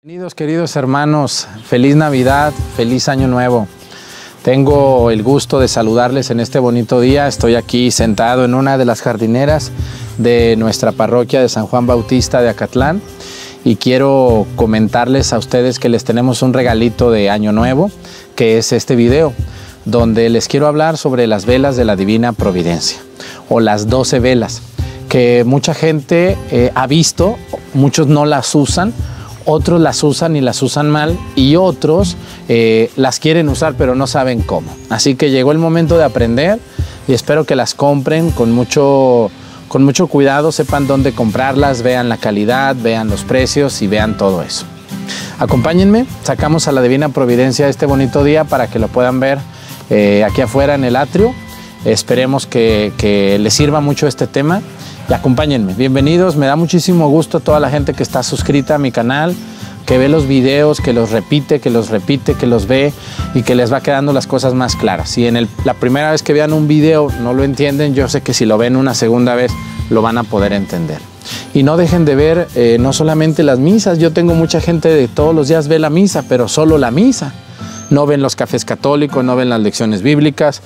Bienvenidos queridos hermanos, feliz Navidad, feliz Año Nuevo. Tengo el gusto de saludarles en este bonito día. Estoy aquí sentado en una de las jardineras de nuestra parroquia de San Juan Bautista de Acatlán y quiero comentarles a ustedes que les tenemos un regalito de Año Nuevo, que es este video, donde les quiero hablar sobre las velas de la Divina Providencia o las 12 velas que mucha gente eh, ha visto, muchos no las usan otros las usan y las usan mal y otros eh, las quieren usar pero no saben cómo. Así que llegó el momento de aprender y espero que las compren con mucho, con mucho cuidado, sepan dónde comprarlas, vean la calidad, vean los precios y vean todo eso. Acompáñenme, sacamos a la Divina Providencia este bonito día para que lo puedan ver eh, aquí afuera en el atrio. Esperemos que, que les sirva mucho este tema acompáñenme. Bienvenidos, me da muchísimo gusto a toda la gente que está suscrita a mi canal, que ve los videos, que los repite, que los repite, que los ve y que les va quedando las cosas más claras. Si en la primera vez que vean un video no lo entienden, yo sé que si lo ven una segunda vez lo van a poder entender. Y no dejen de ver eh, no solamente las misas, yo tengo mucha gente de todos los días ve la misa, pero solo la misa. No ven los cafés católicos, no ven las lecciones bíblicas,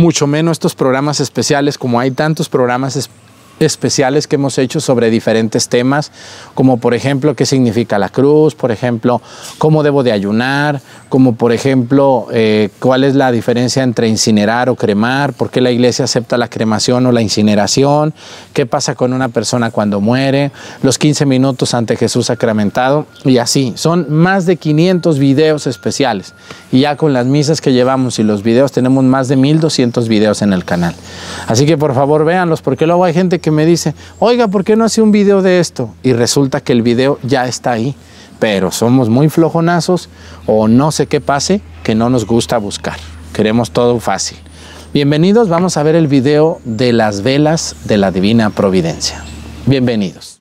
mucho menos estos programas especiales, como hay tantos programas especiales especiales que hemos hecho sobre diferentes temas, como por ejemplo qué significa la cruz, por ejemplo cómo debo de ayunar, como por ejemplo eh, cuál es la diferencia entre incinerar o cremar, por qué la iglesia acepta la cremación o la incineración, qué pasa con una persona cuando muere, los 15 minutos ante Jesús sacramentado y así. Son más de 500 videos especiales y ya con las misas que llevamos y los videos tenemos más de 1200 videos en el canal. Así que por favor véanlos porque luego hay gente que me dice, oiga, ¿por qué no hace un video de esto? Y resulta que el video ya está ahí, pero somos muy flojonazos o no sé qué pase que no nos gusta buscar. Queremos todo fácil. Bienvenidos, vamos a ver el video de las velas de la Divina Providencia. Bienvenidos.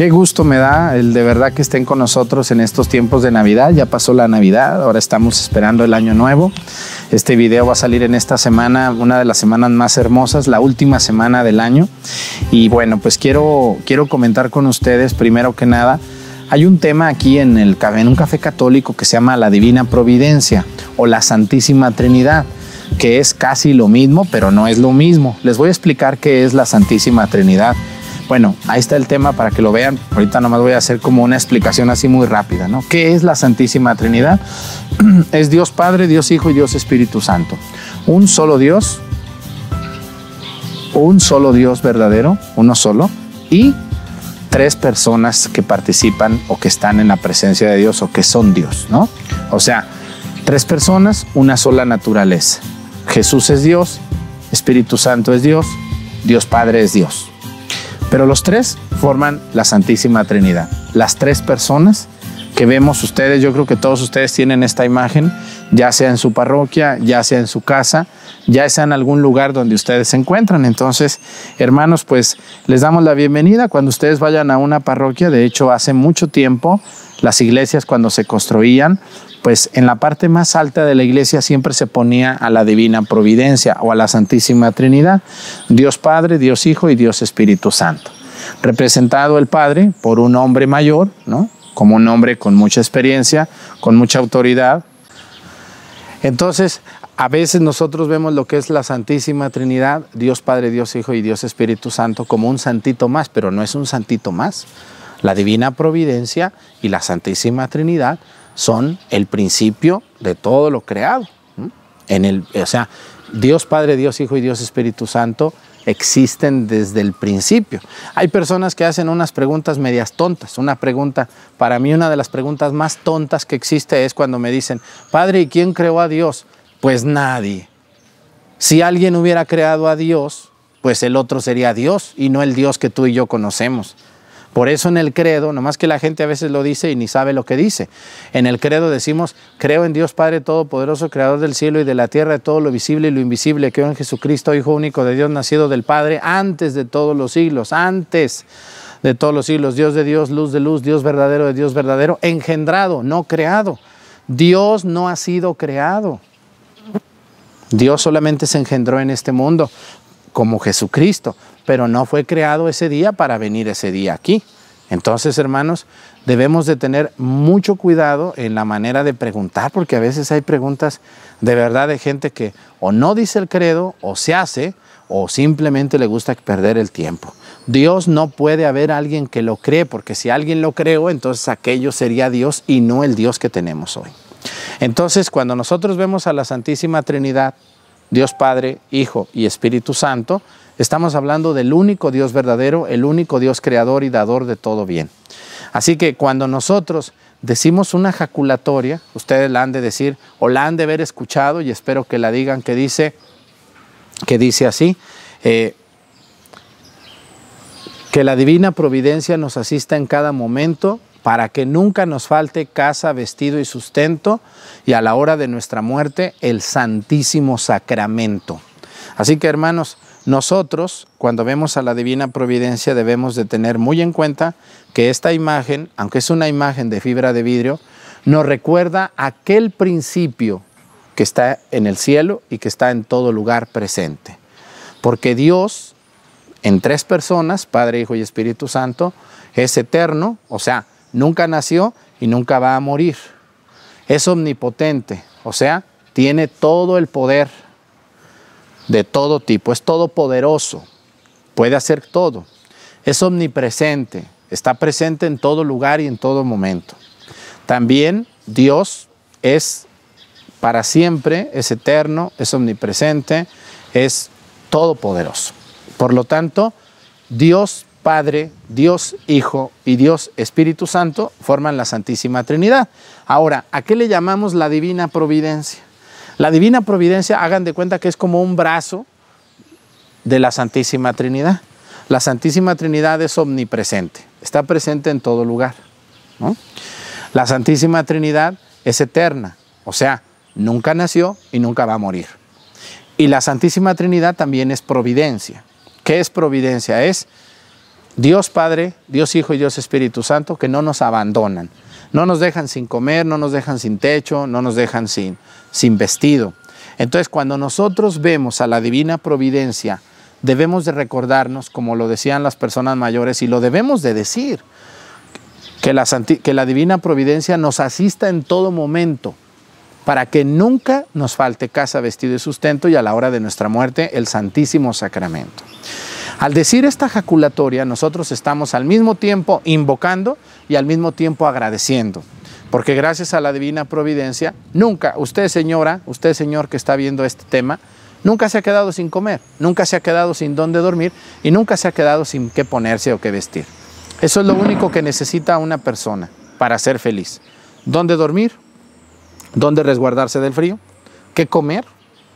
Qué gusto me da el de verdad que estén con nosotros en estos tiempos de Navidad. Ya pasó la Navidad, ahora estamos esperando el año nuevo. Este video va a salir en esta semana, una de las semanas más hermosas, la última semana del año. Y bueno, pues quiero, quiero comentar con ustedes, primero que nada, hay un tema aquí en, el, en un café católico que se llama la Divina Providencia o la Santísima Trinidad que es casi lo mismo, pero no es lo mismo. Les voy a explicar qué es la Santísima Trinidad. Bueno, ahí está el tema para que lo vean. Ahorita nomás voy a hacer como una explicación así muy rápida, ¿no? ¿Qué es la Santísima Trinidad? Es Dios Padre, Dios Hijo y Dios Espíritu Santo. Un solo Dios, un solo Dios verdadero, uno solo, y tres personas que participan o que están en la presencia de Dios o que son Dios, ¿no? O sea, tres personas, una sola naturaleza. Jesús es Dios, Espíritu Santo es Dios, Dios Padre es Dios. Pero los tres forman la Santísima Trinidad. Las tres personas que vemos ustedes, yo creo que todos ustedes tienen esta imagen, ya sea en su parroquia, ya sea en su casa, ya sea en algún lugar donde ustedes se encuentran. Entonces, hermanos, pues les damos la bienvenida cuando ustedes vayan a una parroquia. De hecho, hace mucho tiempo las iglesias cuando se construían, pues en la parte más alta de la iglesia siempre se ponía a la divina providencia o a la Santísima Trinidad, Dios Padre, Dios Hijo y Dios Espíritu Santo. Representado el Padre por un hombre mayor, ¿no? Como un hombre con mucha experiencia, con mucha autoridad. Entonces, a veces nosotros vemos lo que es la Santísima Trinidad, Dios Padre, Dios Hijo y Dios Espíritu Santo, como un santito más, pero no es un santito más la divina providencia y la Santísima Trinidad son el principio de todo lo creado. o sea, Dios Padre, Dios Hijo y Dios Espíritu Santo existen desde el principio. Hay personas que hacen unas preguntas medias tontas. Una pregunta, para mí una de las preguntas más tontas que existe es cuando me dicen, Padre, ¿y quién creó a Dios? Pues nadie. Si alguien hubiera creado a Dios, pues el otro sería Dios y no el Dios que tú y yo conocemos. Por eso en el credo, nomás que la gente a veces lo dice y ni sabe lo que dice, en el credo decimos, creo en Dios Padre Todopoderoso, Creador del cielo y de la tierra, de todo lo visible y lo invisible, creo en Jesucristo, Hijo único de Dios, nacido del Padre, antes de todos los siglos, antes de todos los siglos, Dios de Dios, luz de luz, Dios verdadero de Dios verdadero, engendrado, no creado. Dios no ha sido creado. Dios solamente se engendró en este mundo como Jesucristo pero no fue creado ese día para venir ese día aquí. Entonces, hermanos, debemos de tener mucho cuidado en la manera de preguntar, porque a veces hay preguntas de verdad de gente que o no dice el credo, o se hace, o simplemente le gusta perder el tiempo. Dios no puede haber alguien que lo cree, porque si alguien lo creó, entonces aquello sería Dios y no el Dios que tenemos hoy. Entonces, cuando nosotros vemos a la Santísima Trinidad, Dios Padre, Hijo y Espíritu Santo, Estamos hablando del único Dios verdadero, el único Dios creador y dador de todo bien. Así que cuando nosotros decimos una jaculatoria, ustedes la han de decir o la han de haber escuchado y espero que la digan que dice, que dice así, eh, que la divina providencia nos asista en cada momento para que nunca nos falte casa, vestido y sustento, y a la hora de nuestra muerte el santísimo sacramento. Así que hermanos, nosotros, cuando vemos a la Divina Providencia, debemos de tener muy en cuenta que esta imagen, aunque es una imagen de fibra de vidrio, nos recuerda aquel principio que está en el cielo y que está en todo lugar presente. Porque Dios, en tres personas, Padre, Hijo y Espíritu Santo, es eterno, o sea, nunca nació y nunca va a morir. Es omnipotente, o sea, tiene todo el poder de todo tipo, es todopoderoso, puede hacer todo, es omnipresente, está presente en todo lugar y en todo momento. También Dios es para siempre, es eterno, es omnipresente, es todopoderoso. Por lo tanto, Dios Padre, Dios Hijo y Dios Espíritu Santo forman la Santísima Trinidad. Ahora, ¿a qué le llamamos la divina providencia? La divina providencia, hagan de cuenta que es como un brazo de la Santísima Trinidad. La Santísima Trinidad es omnipresente, está presente en todo lugar. La Santísima Trinidad es eterna, o sea, nunca nació y nunca va a morir. Y la Santísima Trinidad también es providencia. ¿Qué es providencia? Es Dios Padre, Dios Hijo y Dios Espíritu Santo, que no nos abandonan. No nos dejan sin comer, no nos dejan sin techo, no nos dejan sin, sin vestido. Entonces, cuando nosotros vemos a la divina providencia, debemos de recordarnos, como lo decían las personas mayores, y lo debemos de decir, que la, que la divina providencia nos asista en todo momento, para que nunca nos falte casa, vestido y sustento, y a la hora de nuestra muerte, el santísimo sacramento. Al decir esta jaculatoria, nosotros estamos al mismo tiempo invocando y al mismo tiempo agradeciendo. Porque gracias a la divina providencia, nunca, usted señora, usted señor que está viendo este tema, nunca se ha quedado sin comer, nunca se ha quedado sin dónde dormir y nunca se ha quedado sin qué ponerse o qué vestir. Eso es lo único que necesita una persona para ser feliz. ¿Dónde dormir? ¿Dónde resguardarse del frío? ¿Qué comer?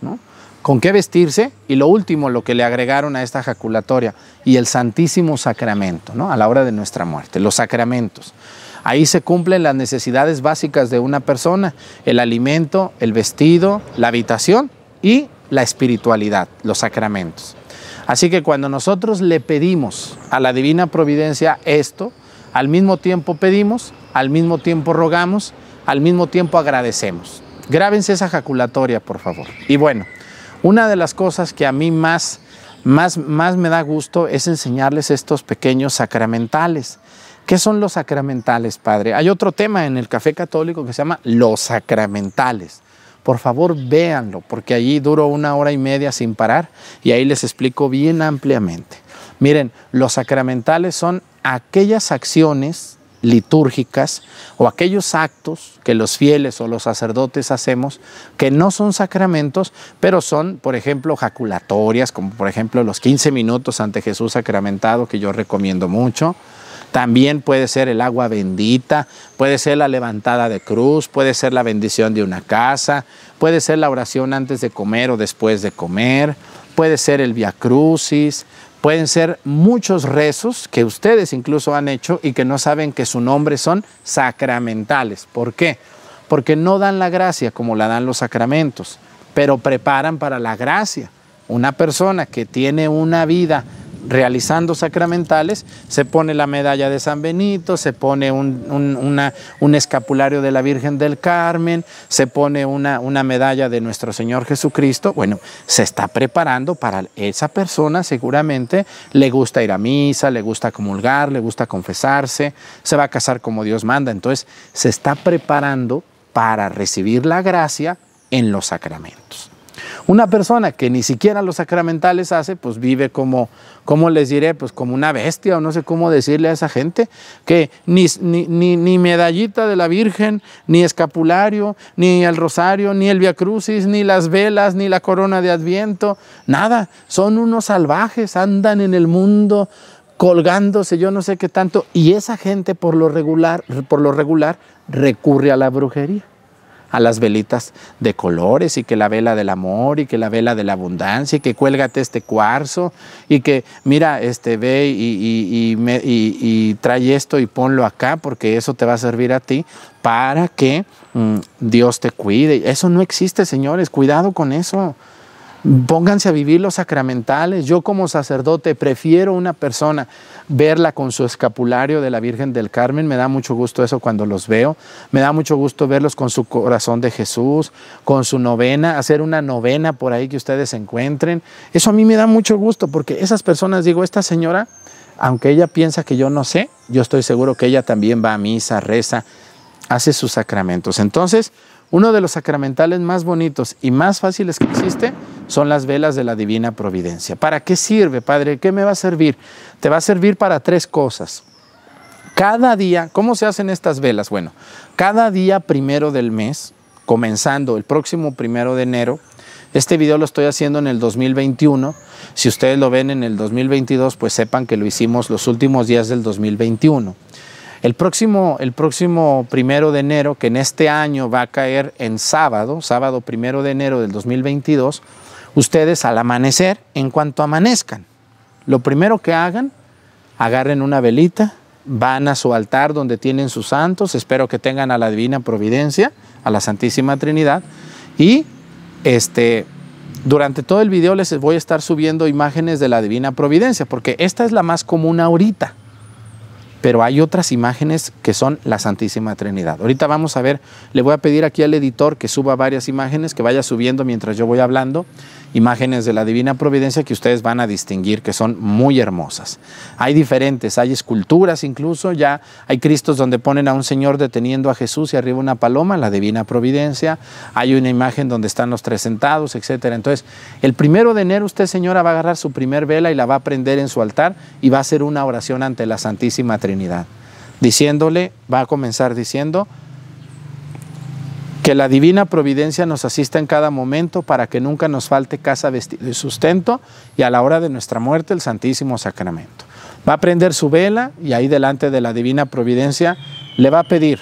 ¿No? con qué vestirse y lo último, lo que le agregaron a esta jaculatoria y el Santísimo Sacramento, ¿no? A la hora de nuestra muerte, los sacramentos. Ahí se cumplen las necesidades básicas de una persona, el alimento, el vestido, la habitación y la espiritualidad, los sacramentos. Así que cuando nosotros le pedimos a la divina providencia esto, al mismo tiempo pedimos, al mismo tiempo rogamos, al mismo tiempo agradecemos. Grábense esa jaculatoria, por favor. Y bueno, una de las cosas que a mí más, más, más me da gusto es enseñarles estos pequeños sacramentales. ¿Qué son los sacramentales, Padre? Hay otro tema en el Café Católico que se llama los sacramentales. Por favor, véanlo, porque allí duro una hora y media sin parar y ahí les explico bien ampliamente. Miren, los sacramentales son aquellas acciones litúrgicas o aquellos actos que los fieles o los sacerdotes hacemos que no son sacramentos, pero son, por ejemplo, jaculatorias, como por ejemplo los 15 minutos ante Jesús sacramentado, que yo recomiendo mucho. También puede ser el agua bendita, puede ser la levantada de cruz, puede ser la bendición de una casa, puede ser la oración antes de comer o después de comer, puede ser el Via Crucis, Pueden ser muchos rezos que ustedes incluso han hecho y que no saben que su nombre son sacramentales. ¿Por qué? Porque no dan la gracia como la dan los sacramentos, pero preparan para la gracia. Una persona que tiene una vida realizando sacramentales, se pone la medalla de San Benito, se pone un, escapulario de la Virgen del Carmen, se pone una, una medalla de nuestro Señor Jesucristo. Bueno, se está preparando para esa persona, seguramente le gusta ir a misa, le gusta comulgar, le gusta confesarse, se va a casar como Dios manda. Entonces, se está preparando para recibir la gracia en los sacramentos. Una persona que ni siquiera los sacramentales hace, pues vive como, ¿cómo les diré? Pues como una bestia o no sé cómo decirle a esa gente, que ni, ni, ni, ni medallita de la Virgen, ni escapulario, ni el rosario, ni el Via Crucis, ni las velas, ni la corona de Adviento, nada, son unos salvajes, andan en el mundo colgándose, yo no sé qué tanto, y esa gente por lo regular, por lo regular recurre a la brujería a las velitas de colores y que la vela del amor y que la vela de la abundancia y que cuélgate este cuarzo y que mira, este ve y, y trae esto y ponlo acá porque eso te va a servir a ti para que mm, Dios te cuide. Eso no existe, señores, cuidado con eso. Pónganse a vivir los sacramentales. Yo como sacerdote prefiero una persona verla con su escapulario de la Virgen del Carmen. Me da mucho gusto eso cuando los veo. Me da mucho gusto verlos con su corazón de Jesús, con su novena, hacer una novena por ahí que ustedes encuentren. Eso a mí me da mucho gusto porque esas personas, digo, esta señora, aunque ella piensa que yo no sé, yo estoy seguro que ella también va a misa, reza, hace sus sacramentos. Entonces, uno de los sacramentales más bonitos y más fáciles que existe son las velas de la divina providencia. ¿Para qué sirve, Padre? ¿Qué me va a servir? Te va a servir para tres cosas. Cada día, ¿cómo se hacen estas velas? Bueno, cada día primero del mes, comenzando el próximo primero de enero, este video lo estoy haciendo en el 2021. Si ustedes lo ven en el 2022, pues sepan que lo hicimos los últimos días del 2021. El próximo, el próximo primero de enero, que en este año va a caer en sábado, sábado primero de enero del 2022, ustedes al amanecer, en cuanto amanezcan, lo primero que hagan, agarren una velita, van a su altar donde tienen sus santos, espero que tengan a la Divina Providencia, a la Santísima Trinidad, y este, durante todo el video les voy a estar subiendo imágenes de la Divina Providencia, porque esta es la más común ahorita pero hay otras imágenes que son la Santísima Trinidad. Ahorita vamos a ver, le voy a pedir aquí al editor que suba varias imágenes, que vaya subiendo mientras yo voy hablando imágenes de la Divina Providencia que ustedes van a distinguir, que son muy hermosas. Hay diferentes, hay esculturas incluso, ya hay Cristos donde ponen a un Señor deteniendo a Jesús y arriba una paloma, la Divina Providencia, hay una imagen donde están los tres sentados, etc. Entonces, el primero de enero usted, señora, va a agarrar su primer vela y la va a prender en su altar y va a hacer una oración ante la Santísima Trinidad, diciéndole, va a comenzar diciendo, que la divina providencia nos asista en cada momento para que nunca nos falte casa, vestido y sustento y a la hora de nuestra muerte el Santísimo Sacramento. Va a prender su vela y ahí delante de la divina providencia le va a pedir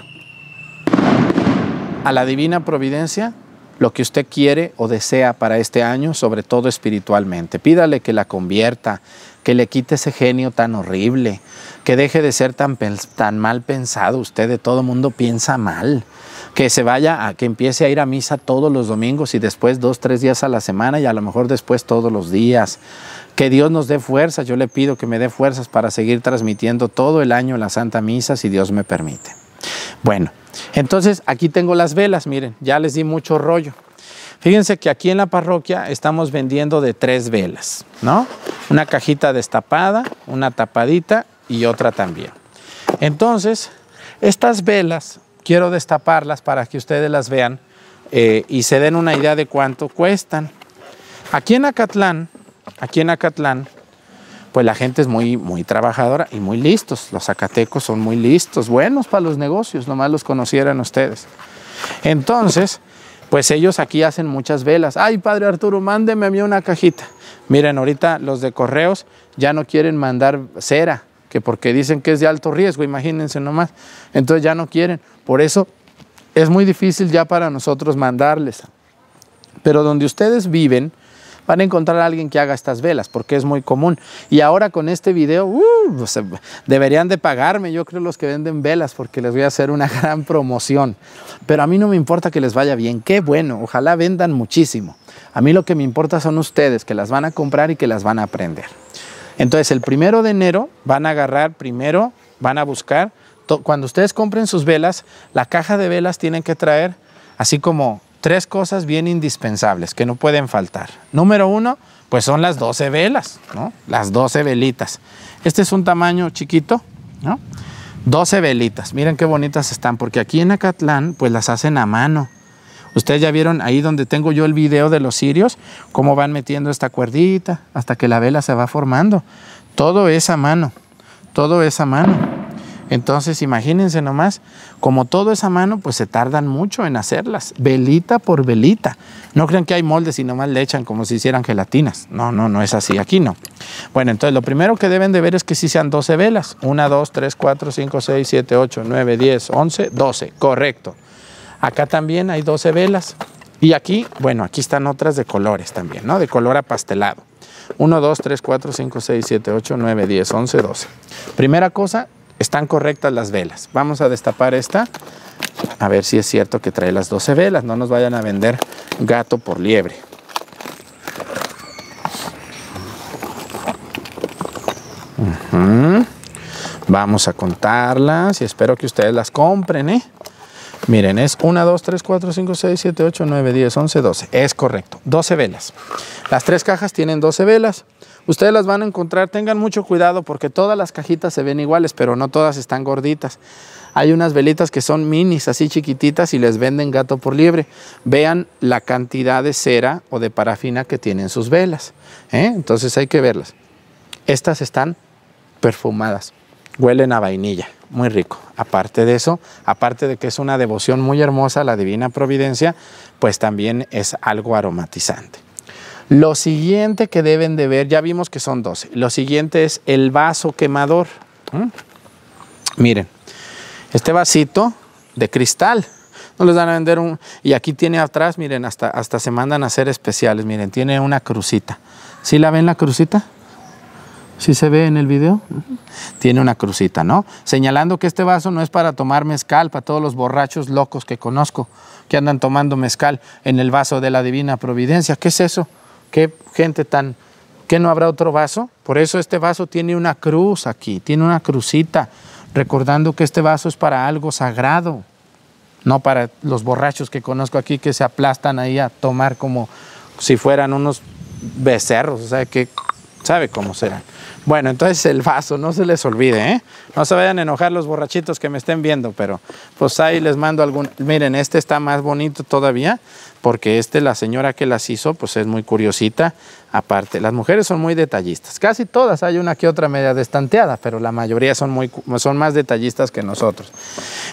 a la divina providencia lo que usted quiere o desea para este año, sobre todo espiritualmente. Pídale que la convierta, que le quite ese genio tan horrible, que deje de ser tan, tan mal pensado. Usted de todo mundo piensa mal que se vaya, a, que empiece a ir a misa todos los domingos y después dos, tres días a la semana y a lo mejor después todos los días. Que Dios nos dé fuerzas, yo le pido que me dé fuerzas para seguir transmitiendo todo el año la Santa Misa si Dios me permite. Bueno, entonces aquí tengo las velas, miren, ya les di mucho rollo. Fíjense que aquí en la parroquia estamos vendiendo de tres velas, ¿no? Una cajita destapada, una tapadita y otra también. Entonces, estas velas quiero destaparlas para que ustedes las vean eh, y se den una idea de cuánto cuestan. Aquí en Acatlán, aquí en Acatlán, pues la gente es muy, muy trabajadora y muy listos. Los zacatecos son muy listos, buenos para los negocios, nomás los conocieran ustedes. Entonces, pues ellos aquí hacen muchas velas. Ay, padre Arturo, mándeme a mí una cajita. Miren, ahorita los de correos ya no quieren mandar cera, que porque dicen que es de alto riesgo, imagínense nomás. Entonces ya no quieren. Por eso es muy difícil ya para nosotros mandarles. Pero donde ustedes viven, van a encontrar a alguien que haga estas velas, porque es muy común. Y ahora con este video, uh, deberían de pagarme, yo creo, los que venden velas, porque les voy a hacer una gran promoción. Pero a mí no me importa que les vaya bien, qué bueno, ojalá vendan muchísimo. A mí lo que me importa son ustedes, que las van a comprar y que las van a aprender. Entonces, el primero de enero van a agarrar primero, van a buscar, cuando ustedes compren sus velas, la caja de velas tienen que traer así como tres cosas bien indispensables que no pueden faltar. Número uno, pues son las 12 velas, ¿no? Las 12 velitas. Este es un tamaño chiquito, ¿no? 12 velitas. Miren qué bonitas están, porque aquí en Acatlán, pues las hacen a mano. Ustedes ya vieron ahí donde tengo yo el video de los sirios, cómo van metiendo esta cuerdita hasta que la vela se va formando. Todo es a mano, todo es a mano. Entonces imagínense nomás, como todo es a mano, pues se tardan mucho en hacerlas, velita por velita. No crean que hay moldes y nomás le echan como si hicieran gelatinas. No, no, no es así, aquí no. Bueno, entonces lo primero que deben de ver es que sí sean 12 velas. 1, 2, 3, 4, 5, 6, 7, 8, 9, 10, 11, 12, correcto. Acá también hay 12 velas. Y aquí, bueno, aquí están otras de colores también, ¿no? De color apastelado. 1, 2, 3, 4, 5, 6, 7, 8, 9, 10, 11, 12. Primera cosa, están correctas las velas. Vamos a destapar esta. A ver si es cierto que trae las 12 velas. No nos vayan a vender gato por liebre. Vamos a contarlas y espero que ustedes las compren, ¿eh? Miren, es 1, 2, 3, 4, 5, 6, 7, 8, 9, 10, 11, 12. Es correcto. 12 velas. Las tres cajas tienen 12 velas. Ustedes las van a encontrar, tengan mucho cuidado porque todas las cajitas se ven iguales, pero no todas están gorditas. Hay unas velitas que son minis, así chiquititas, y les venden gato por liebre. Vean la cantidad de cera o de parafina que tienen sus velas. ¿eh? Entonces hay que verlas. Estas están perfumadas, huelen a vainilla muy rico. Aparte de eso, aparte de que es una devoción muy hermosa la Divina Providencia, pues también es algo aromatizante. Lo siguiente que deben de ver, ya vimos que son 12, lo siguiente es el vaso quemador. ¿Mm? Miren, este vasito de cristal, no les van a vender un... Y aquí tiene atrás, miren, hasta, hasta se mandan a hacer especiales, miren, tiene una crucita. si la ven la crucita? ¿Sí se ve en el video? Tiene una crucita, ¿no? Señalando que este vaso no es para tomar mezcal, para todos los borrachos locos que conozco, que andan tomando mezcal en el vaso de la divina providencia. ¿Qué es eso? ¿Qué gente tan... ¿Qué no habrá otro vaso? Por eso este vaso tiene una cruz aquí, tiene una crucita, recordando que este vaso es para algo sagrado, no para los borrachos que conozco aquí que se aplastan ahí a tomar como si fueran unos becerros, o sea, que sabe cómo serán. Bueno, entonces el vaso, no se les olvide, ¿eh? No se vayan a enojar los borrachitos que me estén viendo, pero pues ahí les mando algún... Miren, este está más bonito todavía, porque este, la señora que las hizo, pues es muy curiosita. Aparte, las mujeres son muy detallistas. Casi todas, hay una que otra media destanteada, pero la mayoría son, muy, son más detallistas que nosotros.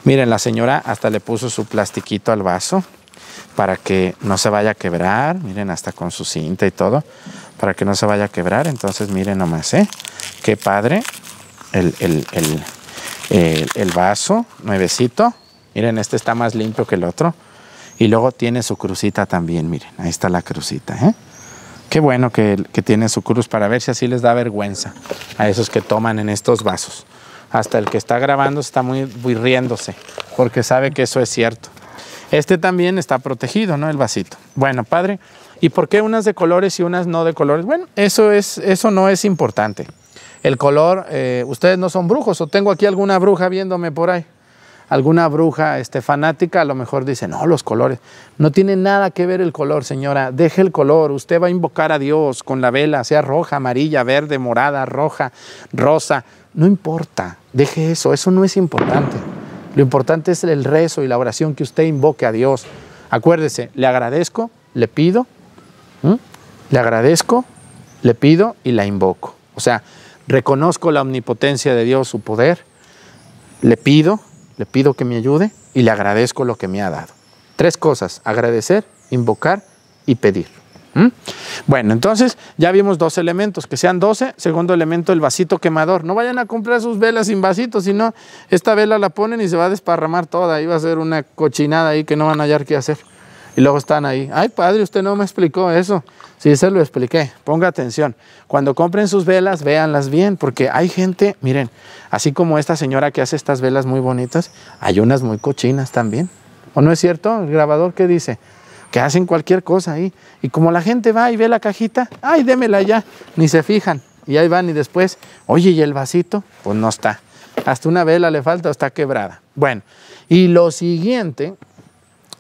Miren, la señora hasta le puso su plastiquito al vaso para que no se vaya a quebrar. Miren, hasta con su cinta y todo para que no se vaya a quebrar. Entonces miren nomás, ¿eh? Qué padre el, el, vaso nuevecito. Miren, este está más limpio que el otro. Y luego tiene su crucita también, miren, ahí está la crucita, ¿eh? Qué bueno que, que tiene su cruz para ver si así les da vergüenza a esos que toman en estos vasos. Hasta el que está grabando está muy, muy riéndose, porque sabe que eso es cierto. Este también está protegido, ¿no? El vasito. Bueno, padre, ¿Y por qué unas de colores y unas no de colores? Bueno, eso, es, eso no es importante. El color, eh, ustedes no son brujos, o tengo aquí alguna bruja viéndome por ahí. Alguna bruja este, fanática a lo mejor dice, no, los colores. No tiene nada que ver el color, señora. Deje el color. Usted va a invocar a Dios con la vela, sea roja, amarilla, verde, morada, roja, rosa. No importa. Deje eso. Eso no es importante. Lo importante es el rezo y la oración que usted invoque a Dios. Acuérdese, le agradezco, le pido, ¿Mm? Le agradezco, le pido y la invoco. O sea, reconozco la omnipotencia de Dios, su poder, le pido, le pido que me ayude y le agradezco lo que me ha dado. Tres cosas, agradecer, invocar y pedir. ¿Mm? Bueno, entonces ya vimos dos elementos, que sean 12. Segundo elemento, el vasito quemador. No vayan a comprar sus velas sin vasitos, sino esta vela la ponen y se va a desparramar toda. Ahí va a ser una cochinada ahí que no van a hallar qué hacer. Y luego están ahí, ay padre, usted no me explicó eso. Sí, se lo expliqué, ponga atención. Cuando compren sus velas, véanlas bien, porque hay gente, miren, así como esta señora que hace estas velas muy bonitas, hay unas muy cochinas también. ¿O no es cierto? El grabador que dice que hacen cualquier cosa ahí. Y como la gente va y ve la cajita, ay, démela ya, ni se fijan. Y ahí van y después, oye, ¿y el vasito? Pues no está. Hasta una vela le falta o está quebrada. Bueno, y lo siguiente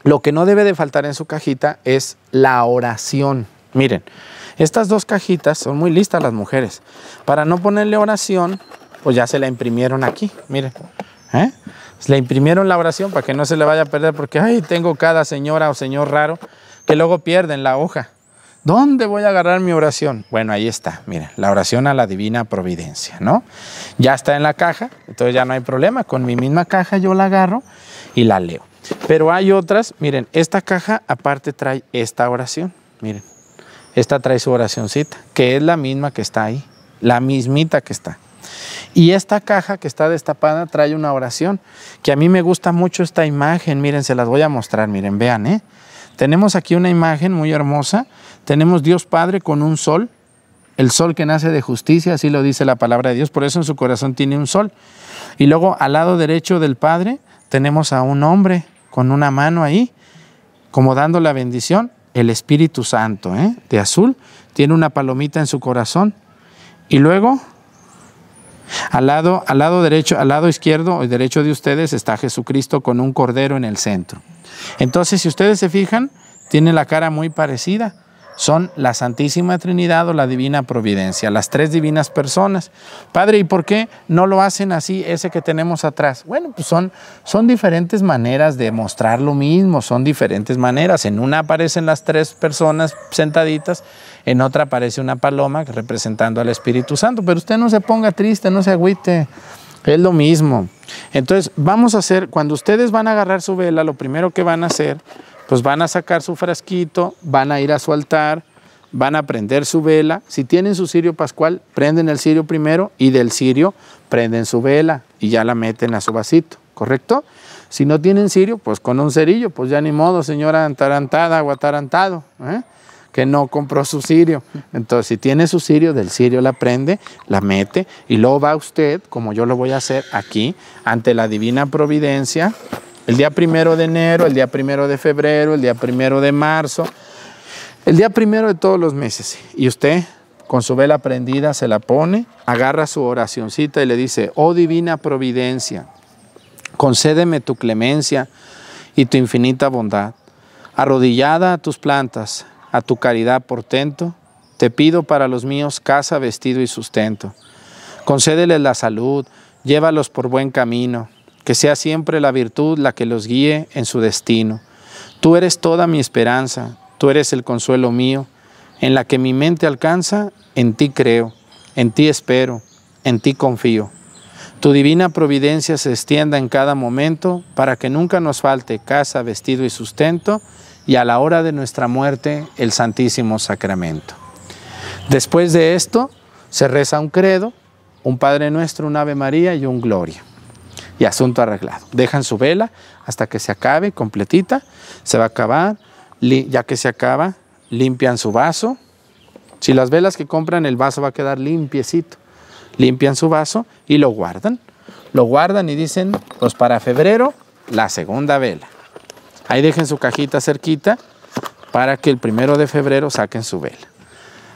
lo que no debe de faltar en su cajita es la oración. Miren, estas dos cajitas son muy listas las mujeres. Para no ponerle oración, pues ya se la imprimieron aquí. Miren, ¿eh? le imprimieron la oración para que no se le vaya a perder, porque ay, tengo cada señora o señor raro que luego pierden la hoja. ¿Dónde voy a agarrar mi oración? Bueno, ahí está, miren, la oración a la divina providencia, ¿no? Ya está en la caja, entonces ya no hay problema, con mi misma caja yo la agarro y la leo. Pero hay otras, miren, esta caja aparte trae esta oración, miren. Esta trae su oracioncita, que es la misma que está ahí, la mismita que está. Y esta caja que está destapada trae una oración, que a mí me gusta mucho esta imagen, miren, se las voy a mostrar, miren, vean, ¿eh? Tenemos aquí una imagen muy hermosa, tenemos Dios Padre con un sol, el sol que nace de justicia, así lo dice la palabra de Dios, por eso en su corazón tiene un sol. Y luego al lado derecho del Padre tenemos a un hombre, con una mano ahí, como dando la bendición, el Espíritu Santo, ¿eh? de azul, tiene una palomita en su corazón. Y luego, al lado, al lado derecho, al lado izquierdo y derecho de ustedes está Jesucristo con un cordero en el centro. Entonces, si ustedes se fijan, tiene la cara muy parecida son la Santísima Trinidad o la Divina Providencia, las tres divinas personas. Padre, ¿y por qué no lo hacen así ese que tenemos atrás? Bueno, pues son, son diferentes maneras de mostrar lo mismo, son diferentes maneras. En una aparecen las tres personas sentaditas, en otra aparece una paloma representando al Espíritu Santo, pero usted no se ponga triste, no se agüite. Es lo mismo. Entonces, vamos a hacer, cuando ustedes van a agarrar su vela, lo primero que van a hacer pues van a sacar su frasquito, van a ir a su altar, van a prender su vela. Si tienen su cirio pascual, prenden el cirio primero y del cirio prenden su vela y ya la meten a su vasito, ¿correcto? Si no tienen cirio, pues con un cerillo, pues ya ni modo, señora tarantada, o atarantado, ¿eh? que no compró su cirio. Entonces, si tiene su cirio, del cirio la prende, la mete y luego va usted, como yo lo voy a hacer aquí, ante la divina providencia, el día primero de enero, el día primero de febrero, el día primero de marzo, el día primero de todos los meses. Y usted con su vela prendida se la pone, agarra su oracioncita y le dice, oh divina providencia, concédeme tu clemencia y tu infinita bondad. Arrodillada a tus plantas, a tu caridad portento, te pido para los míos casa, vestido y sustento. Concédeles la salud, llévalos por buen camino que sea siempre la virtud la que los guíe en su destino. Tú eres toda mi esperanza, tú eres el consuelo mío, en la que mi mente alcanza, en ti creo, en ti espero, en ti confío. Tu divina providencia se extienda en cada momento para que nunca nos falte casa, vestido y sustento, y a la hora de nuestra muerte el Santísimo Sacramento. Después de esto, se reza un credo, un Padre Nuestro, un Ave María y un Gloria y asunto arreglado. Dejan su vela hasta que se acabe completita, se va a acabar, ya que se acaba, limpian su vaso. Si las velas que compran, el vaso va a quedar limpiecito. Limpian su vaso y lo guardan. Lo guardan y dicen, pues para febrero, la segunda vela. Ahí dejen su cajita cerquita para que el primero de febrero saquen su vela.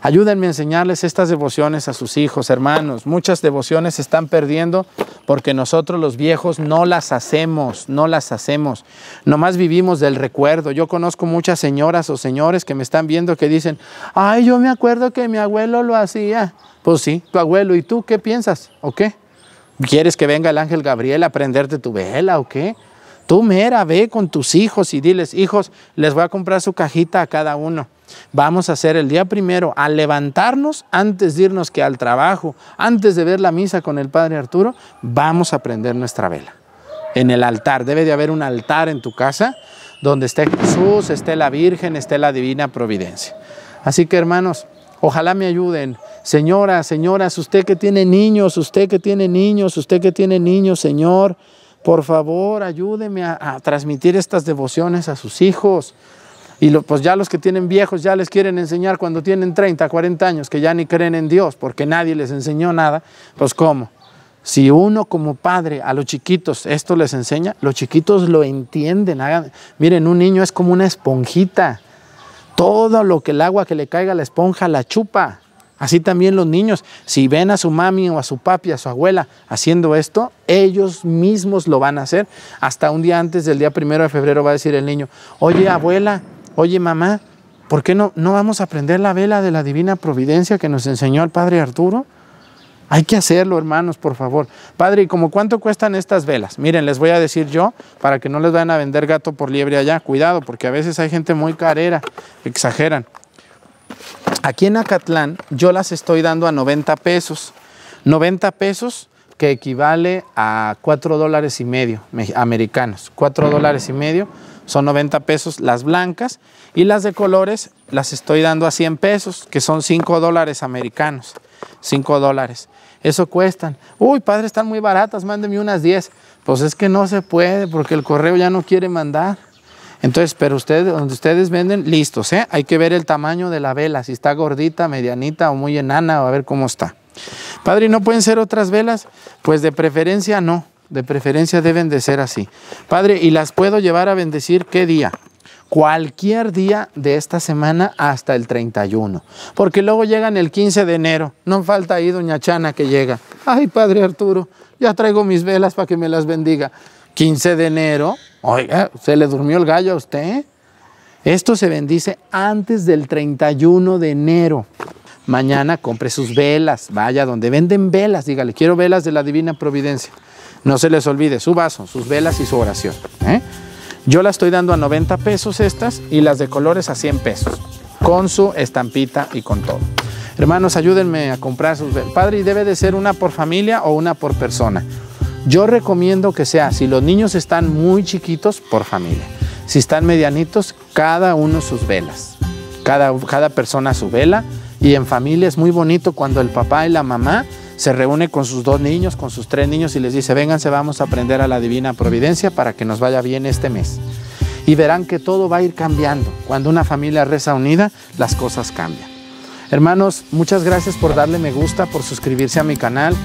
Ayúdenme a enseñarles estas devociones a sus hijos, hermanos. Muchas devociones se están perdiendo porque nosotros los viejos no las hacemos, no las hacemos. Nomás vivimos del recuerdo. Yo conozco muchas señoras o señores que me están viendo que dicen, ay, yo me acuerdo que mi abuelo lo hacía. Pues sí, tu abuelo. ¿Y tú qué piensas? ¿O qué? ¿Quieres que venga el ángel Gabriel a prenderte tu vela o qué? Tú mera, ve con tus hijos y diles, hijos, les voy a comprar su cajita a cada uno. Vamos a hacer el día primero, a levantarnos, antes de irnos que al trabajo, antes de ver la misa con el Padre Arturo, vamos a prender nuestra vela. En el altar, debe de haber un altar en tu casa donde esté Jesús, esté la Virgen, esté la Divina Providencia. Así que hermanos, ojalá me ayuden. señoras, señoras, usted que tiene niños, usted que tiene niños, usted que tiene niños, Señor, por favor, ayúdeme a transmitir estas devociones a sus hijos. Y pues ya los que tienen viejos ya les quieren enseñar cuando tienen 30, 40 años, que ya ni creen en Dios porque nadie les enseñó nada, pues ¿cómo? Si uno como padre a los chiquitos esto les enseña, los chiquitos lo entienden. miren, un niño es como una esponjita. Todo lo que el agua que le caiga a la esponja la chupa. Así también los niños, si ven a su mami o a su papi, a su abuela haciendo esto, ellos mismos lo van a hacer. Hasta un día antes del día primero de febrero va a decir el niño, oye abuela, oye mamá, ¿por qué no, no vamos a prender la vela de la divina providencia que nos enseñó el padre Arturo? Hay que hacerlo, hermanos, por favor. Padre, ¿y cómo cuánto cuestan estas velas? Miren, les voy a decir yo, para que no les vayan a vender gato por liebre allá. Cuidado, porque a veces hay gente muy carera, exageran. Aquí en Acatlán yo las estoy dando a 90 pesos. 90 pesos que equivale a 4 dólares y medio americanos. 4 dólares y medio son 90 pesos las blancas y las de colores las estoy dando a 100 pesos, que son 5 dólares americanos, 5 dólares. Eso cuestan. Uy, padre, están muy baratas, mándenme unas 10. Pues es que no se puede porque el correo ya no quiere mandar. Entonces, pero ustedes, donde ustedes venden, listos, ¿eh? Hay que ver el tamaño de la vela, si está gordita, medianita o muy enana, o a ver cómo está. Padre, ¿no pueden ser otras velas? Pues de preferencia no. De preferencia deben de ser así. Padre, ¿y las puedo llevar a bendecir qué día? Cualquier día de esta semana hasta el 31. Porque luego llegan el 15 de enero. No falta ahí doña Chana que llega. Ay, Padre Arturo, ya traigo mis velas para que me las bendiga. 15 de enero. Oiga, ¿se le durmió el gallo a usted? Esto se bendice antes del 31 de enero. Mañana compre sus velas, vaya donde venden velas, dígale, quiero velas de la Divina Providencia. No se les olvide su vaso, sus velas y su oración. ¿eh? Yo las estoy dando a 90 pesos estas y las de colores a 100 pesos, con su estampita y con todo. Hermanos, ayúdenme a comprar sus velas. Padre, debe de ser una por familia o una por persona. Yo recomiendo que sea, si los niños están muy chiquitos, por familia. Si están medianitos, cada uno sus velas. Cada, cada persona su vela. Y en familia es muy bonito cuando el papá y la mamá se reúne con sus dos niños, con sus tres niños y les dice, vénganse, vamos a aprender a la divina providencia para que nos vaya bien este mes. Y verán que todo va a ir cambiando. Cuando una familia reza unida, las cosas cambian. Hermanos, muchas gracias por darle me gusta, por suscribirse a mi canal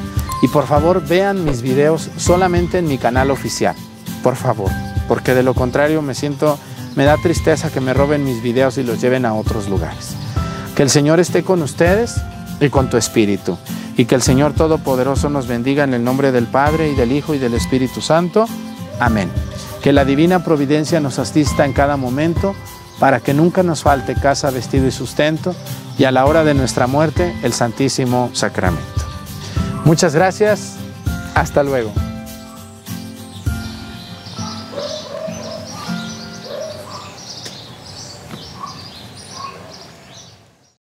y por favor vean mis videos solamente en mi canal oficial. Por favor, porque de lo contrario me siento, me da tristeza que me roben mis videos y los lleven a otros lugares. Que el Señor esté con ustedes y con tu espíritu. Y que el Señor Todopoderoso nos bendiga en el nombre del Padre y del Hijo y del Espíritu Santo. Amén. Que la divina providencia nos asista en cada momento para que nunca nos falte casa, vestido y sustento y a la hora de nuestra muerte el Santísimo Sacramento. Muchas gracias. Hasta luego.